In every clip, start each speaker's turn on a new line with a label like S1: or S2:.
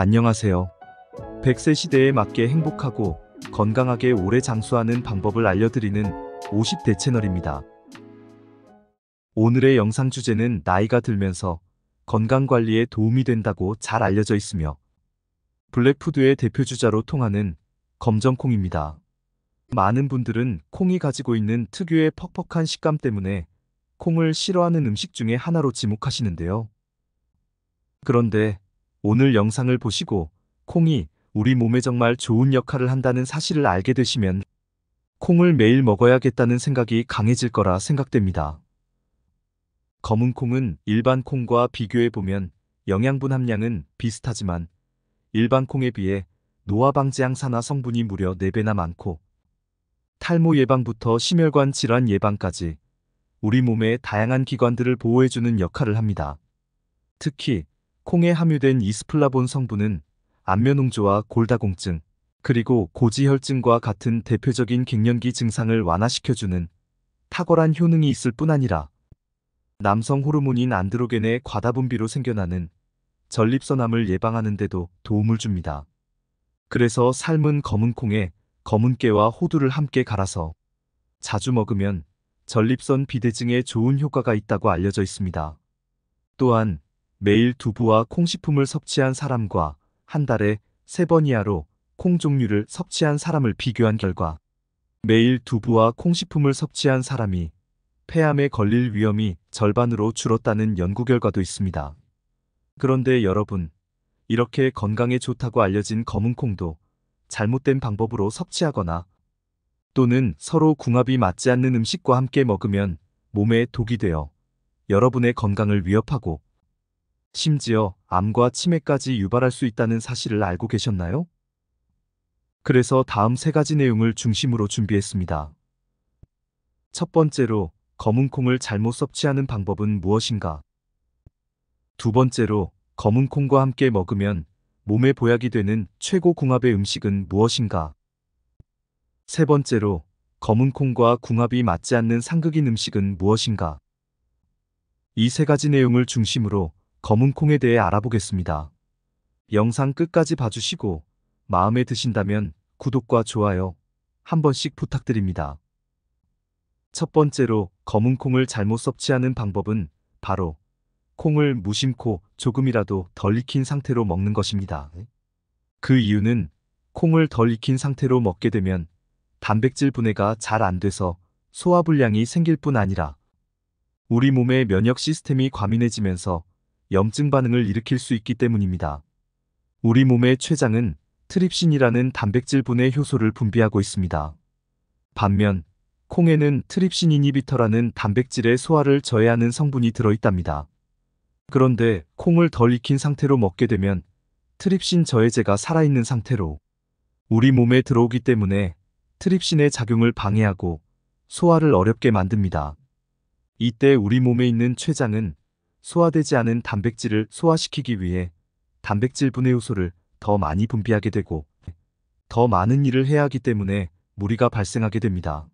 S1: 안녕하세요. 100세 시대에 맞게 행복하고 건강하게 오래 장수하는 방법을 알려드리는 50대 채널입니다. 오늘의 영상 주제는 나이가 들면서 건강관리에 도움이 된다고 잘 알려져 있으며 블랙푸드의 대표주자로 통하는 검정콩입니다. 많은 분들은 콩이 가지고 있는 특유의 퍽퍽한 식감 때문에 콩을 싫어하는 음식 중에 하나로 지목하시는데요. 그런데 오늘 영상을 보시고 콩이 우리 몸에 정말 좋은 역할을 한다는 사실을 알게 되시면 콩을 매일 먹어야겠다는 생각이 강해질 거라 생각됩니다. 검은 콩은 일반 콩과 비교해보면 영양분 함량은 비슷하지만 일반 콩에 비해 노화 방지 항산화 성분이 무려 4배나 많고 탈모 예방부터 심혈관 질환 예방까지 우리 몸의 다양한 기관들을 보호해주는 역할을 합니다. 특히 콩에 함유된 이스플라본 성분은 안면홍조와 골다공증, 그리고 고지혈증과 같은 대표적인 갱년기 증상을 완화시켜주는 탁월한 효능이 있을 뿐 아니라 남성 호르몬인 안드로겐의 과다분비로 생겨나는 전립선암을 예방하는 데도 도움을 줍니다. 그래서 삶은 검은 콩에 검은깨와 호두를 함께 갈아서 자주 먹으면 전립선 비대증에 좋은 효과가 있다고 알려져 있습니다. 또한 매일 두부와 콩식품을 섭취한 사람과 한 달에 세 번 이하로 콩 종류를 섭취한 사람을 비교한 결과 매일 두부와 콩식품을 섭취한 사람이 폐암에 걸릴 위험이 절반으로 줄었다는 연구 결과도 있습니다. 그런데 여러분, 이렇게 건강에 좋다고 알려진 검은콩도 잘못된 방법으로 섭취하거나 또는 서로 궁합이 맞지 않는 음식과 함께 먹으면 몸에 독이 되어 여러분의 건강을 위협하고 심지어 암과 치매까지 유발할 수 있다는 사실을 알고 계셨나요? 그래서 다음 세 가지 내용을 중심으로 준비했습니다. 첫 번째로 검은콩을 잘못 섭취하는 방법은 무엇인가? 두 번째로 검은콩과 함께 먹으면 몸에 보약이 되는 최고 궁합의 음식은 무엇인가? 세 번째로 검은콩과 궁합이 맞지 않는 상극인 음식은 무엇인가? 이 세 가지 내용을 중심으로 검은콩에 대해 알아보겠습니다. 영상 끝까지 봐주시고 마음에 드신다면 구독과 좋아요 한 번씩 부탁드립니다. 첫 번째로 검은콩을 잘못 섭취하는 방법은 바로 콩을 무심코 조금이라도 덜 익힌 상태로 먹는 것입니다. 그 이유는 콩을 덜 익힌 상태로 먹게 되면 단백질 분해가 잘 안 돼서 소화불량이 생길 뿐 아니라 우리 몸의 면역 시스템이 과민해지면서 염증 반응을 일으킬 수 있기 때문입니다. 우리 몸의 췌장은 트립신이라는 단백질분해 효소를 분비하고 있습니다. 반면 콩에는 트립신 이니비터라는 단백질의 소화를 저해하는 성분이 들어있답니다. 그런데 콩을 덜 익힌 상태로 먹게 되면 트립신 저해제가 살아있는 상태로 우리 몸에 들어오기 때문에 트립신의 작용을 방해하고 소화를 어렵게 만듭니다. 이때 우리 몸에 있는 췌장은 소화되지 않은 단백질을 소화시키기 위해 단백질 분해 요소를더 많이 분비하게 되고 더 많은 일을 해야 하기 때문에 무리가 발생하게 됩니다.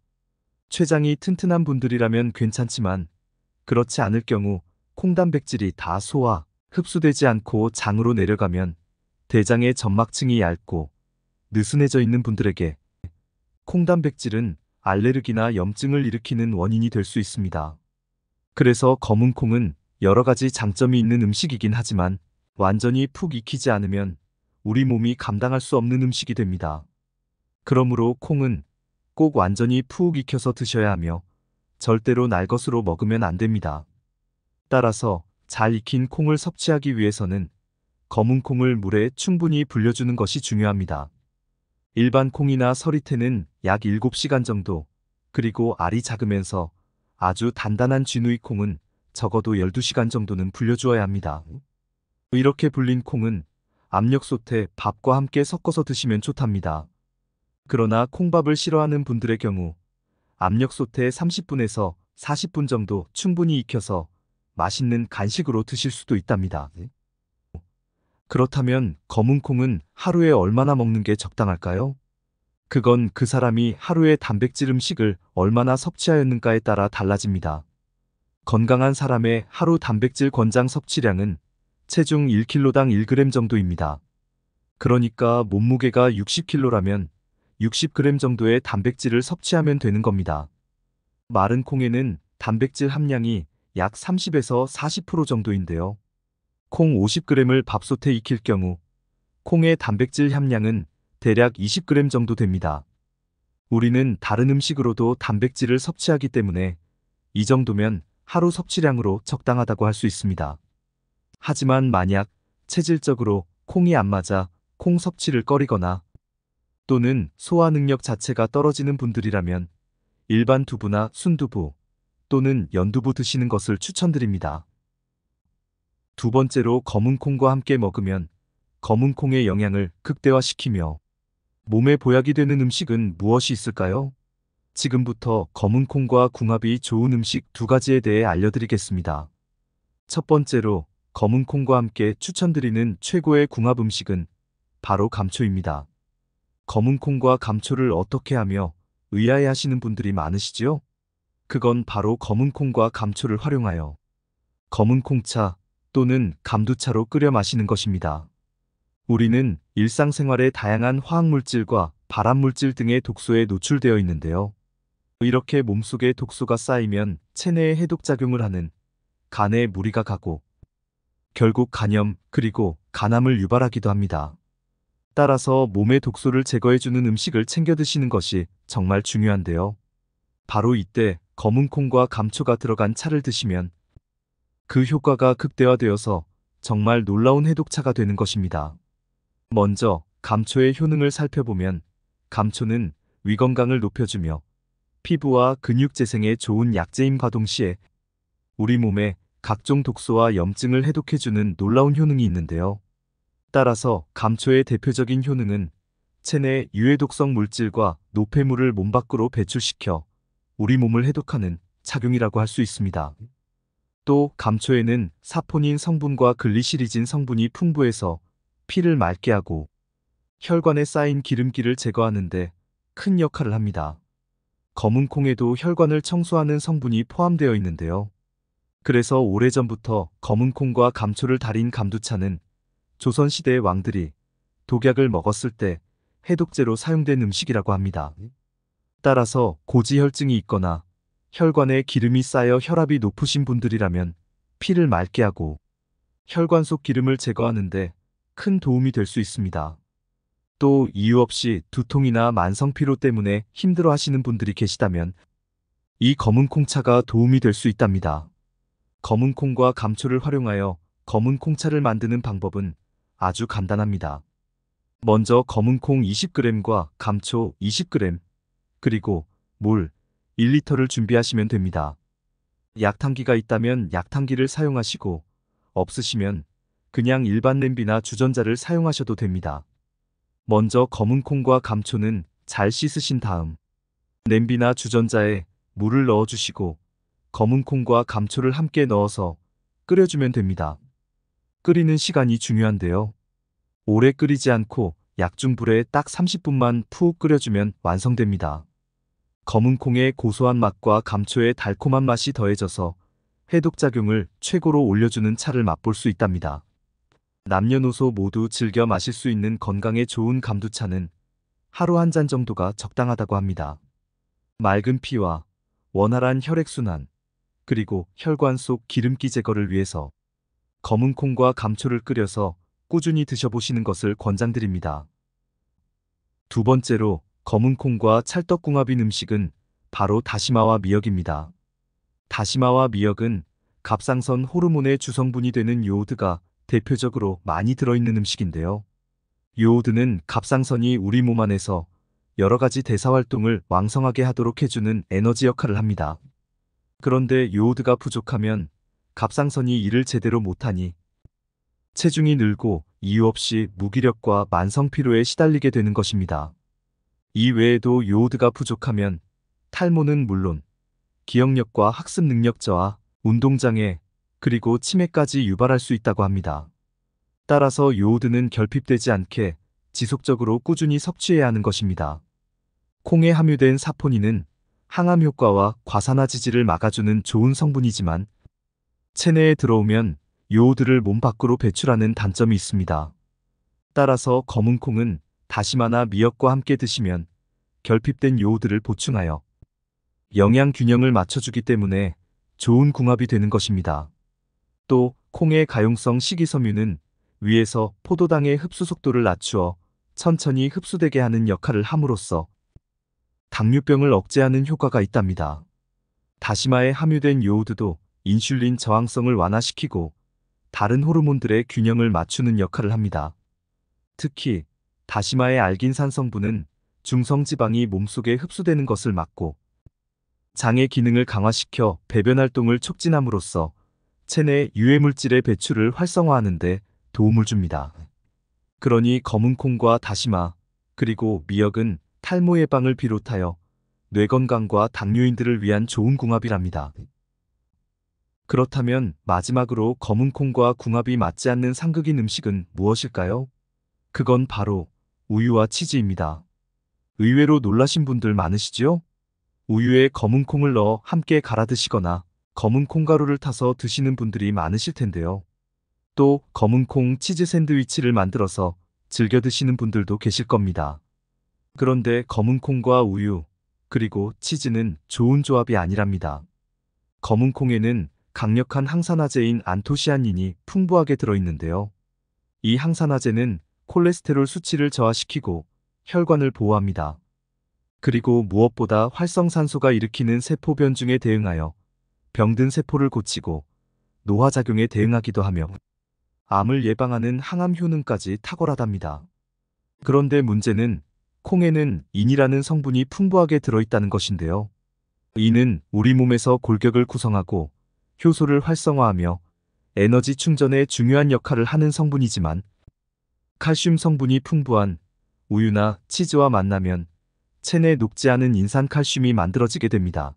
S1: 췌장이 튼튼한 분들이라면 괜찮지만 그렇지 않을 경우 콩단백질이 다 소화, 흡수되지 않고 장으로 내려가면 대장의 점막층이 얇고 느슨해져 있는 분들에게 콩단백질은 알레르기나 염증을 일으키는 원인이 될 수 있습니다. 그래서 검은 콩은 여러 가지 장점이 있는 음식이긴 하지만 완전히 푹 익히지 않으면 우리 몸이 감당할 수 없는 음식이 됩니다. 그러므로 콩은 꼭 완전히 푹 익혀서 드셔야 하며 절대로 날 것으로 먹으면 안 됩니다. 따라서 잘 익힌 콩을 섭취하기 위해서는 검은 콩을 물에 충분히 불려주는 것이 중요합니다. 일반 콩이나 서리태는 약 7시간 정도, 그리고 알이 작으면서 아주 단단한 진우이 콩은 적어도 12시간 정도는 불려주어야 합니다. 이렇게 불린 콩은 압력솥에 밥과 함께 섞어서 드시면 좋답니다. 그러나 콩밥을 싫어하는 분들의 경우 압력솥에 30분에서 40분 정도 충분히 익혀서 맛있는 간식으로 드실 수도 있답니다. 그렇다면 검은 콩은 하루에 얼마나 먹는 게 적당할까요? 그건 그 사람이 하루에 단백질 음식을 얼마나 섭취하였는가에 따라 달라집니다. 건강한 사람의 하루 단백질 권장 섭취량은 체중 1kg당 1g 정도입니다. 그러니까 몸무게가 60kg라면 60g 정도의 단백질을 섭취하면 되는 겁니다. 마른 콩에는 단백질 함량이 약 30에서 40% 정도인데요. 콩 50g을 밥솥에 익힐 경우 콩의 단백질 함량은 대략 20g 정도 됩니다. 우리는 다른 음식으로도 단백질을 섭취하기 때문에 이 정도면 하루 섭취량으로 적당하다고 할 수 있습니다. 하지만 만약 체질적으로 콩이 안 맞아 콩 섭취를 꺼리거나 또는 소화 능력 자체가 떨어지는 분들이라면 일반 두부나 순두부 또는 연두부 드시는 것을 추천드립니다. 두 번째로 검은콩과 함께 먹으면 검은콩의 영향을 극대화시키며 몸에 보약이 되는 음식은 무엇이 있을까요? 지금부터 검은콩과 궁합이 좋은 음식 두 가지에 대해 알려드리겠습니다. 첫 번째로 검은콩과 함께 추천드리는 최고의 궁합 음식은 바로 감초입니다. 검은콩과 감초를 어떻게 하며 의아해 하시는 분들이 많으시죠 그건 바로 검은콩과 감초를 활용하여 검은콩차 또는 감두차로 끓여 마시는 것입니다. 우리는 일상생활의 다양한 화학물질과 발암물질 등의 독소에 노출되어 있는데요. 이렇게 몸속에 독소가 쌓이면 체내에 해독작용을 하는 간에 무리가 가고 결국 간염 그리고 간암을 유발하기도 합니다. 따라서 몸의 독소를 제거해주는 음식을 챙겨 드시는 것이 정말 중요한데요. 바로 이때 검은콩과 감초가 들어간 차를 드시면 그 효과가 극대화되어서 정말 놀라운 해독차가 되는 것입니다. 먼저 감초의 효능을 살펴보면 감초는 위건강을 높여주며 피부와 근육 재생에 좋은 약재임과 동시에 우리 몸에 각종 독소와 염증을 해독해주는 놀라운 효능이 있는데요. 따라서 감초의 대표적인 효능은 체내 유해독성 물질과 노폐물을 몸 밖으로 배출시켜 우리 몸을 해독하는 작용이라고 할 수 있습니다. 또 감초에는 사포닌 성분과 글리시리진 성분이 풍부해서 피를 맑게 하고 혈관에 쌓인 기름기를 제거하는 데 큰 역할을 합니다. 검은콩에도 혈관을 청소하는 성분이 포함되어 있는데요. 그래서 오래전부터 검은콩과 감초를 달인 감두차는 조선시대 의 왕들이 독약을 먹었을 때 해독제로 사용된 음식이라고 합니다. 따라서 고지혈증이 있거나 혈관에 기름이 쌓여 혈압이 높으신 분들이라면 피를 맑게 하고 혈관 속 기름을 제거하는데 큰 도움이 될 수 있습니다. 또 이유 없이 두통이나 만성피로 때문에 힘들어 하시는 분들이 계시다면 이 검은콩차가 도움이 될 수 있답니다. 검은콩과 감초를 활용하여 검은콩차를 만드는 방법은 아주 간단합니다. 먼저 검은콩 20g과 감초 20g, 그리고 물 1리터를 준비하시면 됩니다. 약탕기가 있다면 약탕기를 사용하시고 없으시면 그냥 일반 냄비나 주전자를 사용하셔도 됩니다. 먼저 검은 콩과 감초는 잘 씻으신 다음 냄비나 주전자에 물을 넣어주시고 검은 콩과 감초를 함께 넣어서 끓여주면 됩니다. 끓이는 시간이 중요한데요. 오래 끓이지 않고 약중 불에 딱 30분만 푹 끓여주면 완성됩니다. 검은 콩의 고소한 맛과 감초의 달콤한 맛이 더해져서 해독작용을 최고로 올려주는 차를 맛볼 수 있답니다. 남녀노소 모두 즐겨 마실 수 있는 건강에 좋은 감두차는 하루 한 잔 정도가 적당하다고 합니다. 맑은 피와 원활한 혈액순환, 그리고 혈관 속 기름기 제거를 위해서 검은 콩과 감초를 끓여서 꾸준히 드셔보시는 것을 권장드립니다. 두 번째로 검은 콩과 찰떡궁합인 음식은 바로 다시마와 미역입니다. 다시마와 미역은 갑상선 호르몬의 주성분이 되는 요오드가 대표적으로 많이 들어있는 음식인데요. 요오드는 갑상선이 우리 몸 안에서 여러 가지 대사활동을 왕성하게 하도록 해주는 에너지 역할을 합니다. 그런데 요오드가 부족하면 갑상선이 일을 제대로 못하니 체중이 늘고 이유 없이 무기력과 만성피로에 시달리게 되는 것입니다. 이 외에도 요오드가 부족하면 탈모는 물론 기억력과 학습 능력 저하, 운동장애, 그리고 치매까지 유발할 수 있다고 합니다. 따라서 요오드는 결핍되지 않게 지속적으로 꾸준히 섭취해야 하는 것입니다. 콩에 함유된 사포닌은 항암 효과와 과산화 지지를 막아주는 좋은 성분이지만 체내에 들어오면 요오드를 몸 밖으로 배출하는 단점이 있습니다. 따라서 검은 콩은 다시마나 미역과 함께 드시면 결핍된 요오드를 보충하여 영양 균형을 맞춰주기 때문에 좋은 궁합이 되는 것입니다. 또 콩의 가용성 식이섬유는 위에서 포도당의 흡수 속도를 낮추어 천천히 흡수되게 하는 역할을 함으로써 당뇨병을 억제하는 효과가 있답니다. 다시마에 함유된 요오드도 인슐린 저항성을 완화시키고 다른 호르몬들의 균형을 맞추는 역할을 합니다. 특히 다시마의 알긴산 성분은 중성지방이 몸속에 흡수되는 것을 막고 장의 기능을 강화시켜 배변 활동을 촉진함으로써 체내 유해물질의 배출을 활성화하는 데 도움을 줍니다. 그러니 검은콩과 다시마, 그리고 미역은 탈모 예방을 비롯하여 뇌건강과 당뇨인들을 위한 좋은 궁합이랍니다. 그렇다면 마지막으로 검은콩과 궁합이 맞지 않는 상극인 음식은 무엇일까요? 그건 바로 우유와 치즈입니다. 의외로 놀라신 분들 많으시죠? 우유에 검은콩을 넣어 함께 갈아 드시거나 검은 콩가루를 타서 드시는 분들이 많으실 텐데요. 또 검은 콩 치즈 샌드위치를 만들어서 즐겨 드시는 분들도 계실 겁니다. 그런데 검은 콩과 우유, 그리고 치즈는 좋은 조합이 아니랍니다. 검은 콩에는 강력한 항산화제인 안토시아닌이 풍부하게 들어있는데요. 이 항산화제는 콜레스테롤 수치를 저하시키고 혈관을 보호합니다. 그리고 무엇보다 활성산소가 일으키는 세포 변증에 대응하여 병든 세포를 고치고 노화작용에 대응하기도 하며 암을 예방하는 항암 효능까지 탁월하답니다. 그런데 문제는 콩에는 인이라는 성분이 풍부하게 들어있다는 것인데요. 이는 우리 몸에서 골격을 구성하고 효소를 활성화하며 에너지 충전에 중요한 역할을 하는 성분이지만 칼슘 성분이 풍부한 우유나 치즈와 만나면 체내 녹지 않은 인산 칼슘이 만들어지게 됩니다.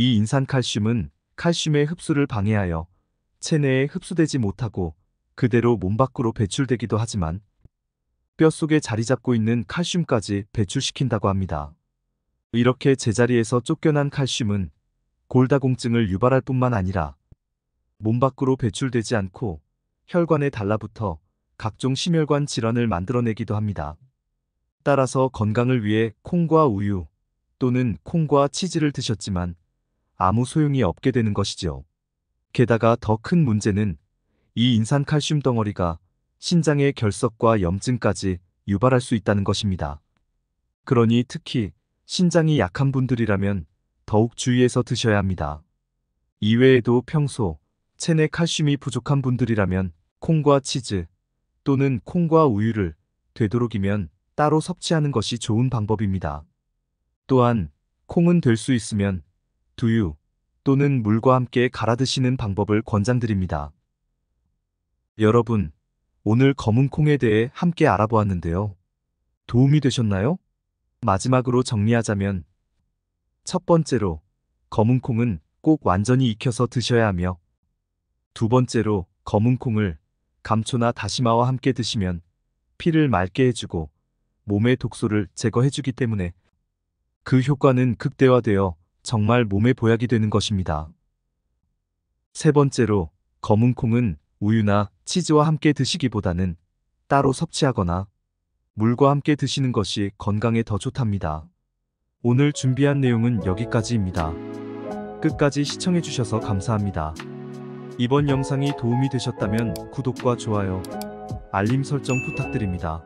S1: 이 인산칼슘은 칼슘의 흡수를 방해하여 체내에 흡수되지 못하고 그대로 몸 밖으로 배출되기도 하지만 뼛 속에 자리 잡고 있는 칼슘까지 배출시킨다고 합니다. 이렇게 제자리에서 쫓겨난 칼슘은 골다공증을 유발할 뿐만 아니라 몸 밖으로 배출되지 않고 혈관에 달라붙어 각종 심혈관 질환을 만들어내기도 합니다. 따라서 건강을 위해 콩과 우유 또는 콩과 치즈를 드셨지만 아무 소용이 없게 되는 것이죠 게다가 더 큰 문제는 이 인산칼슘 덩어리가 신장의 결석과 염증까지 유발할 수 있다는 것입니다. 그러니 특히 신장이 약한 분들이라면 더욱 주의해서 드셔야 합니다. 이외에도 평소 체내 칼슘이 부족한 분들이라면 콩과 치즈 또는 콩과 우유를 되도록이면 따로 섭취하는 것이 좋은 방법입니다. 또한 콩은 될 수 있으면 두유 또는 물과 함께 갈아 드시는 방법을 권장드립니다. 여러분, 오늘 검은콩에 대해 함께 알아보았는데요. 도움이 되셨나요? 마지막으로 정리하자면 첫 번째로 검은콩은 꼭 완전히 익혀서 드셔야 하며 두 번째로 검은콩을 감초나 다시마와 함께 드시면 피를 맑게 해주고 몸의 독소를 제거해주기 때문에 그 효과는 극대화되어 정말 몸에 보약이 되는 것입니다. 세 번째로 검은 콩은 우유나 치즈와 함께 드시기보다는 따로 섭취하거나 물과 함께 드시는 것이 건강에 더 좋답니다. 오늘 준비한 내용은 여기까지입니다. 끝까지 시청해주셔서 감사합니다. 이번 영상이 도움이 되셨다면 구독과 좋아요, 알림 설정 부탁드립니다.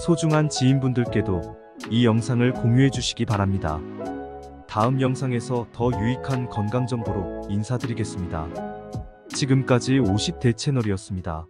S1: 소중한 지인분들께도 이 영상을 공유해 주시기 바랍니다. 다음 영상에서 더 유익한 건강 정보로 인사드리겠습니다. 지금까지 50대 채널이었습니다.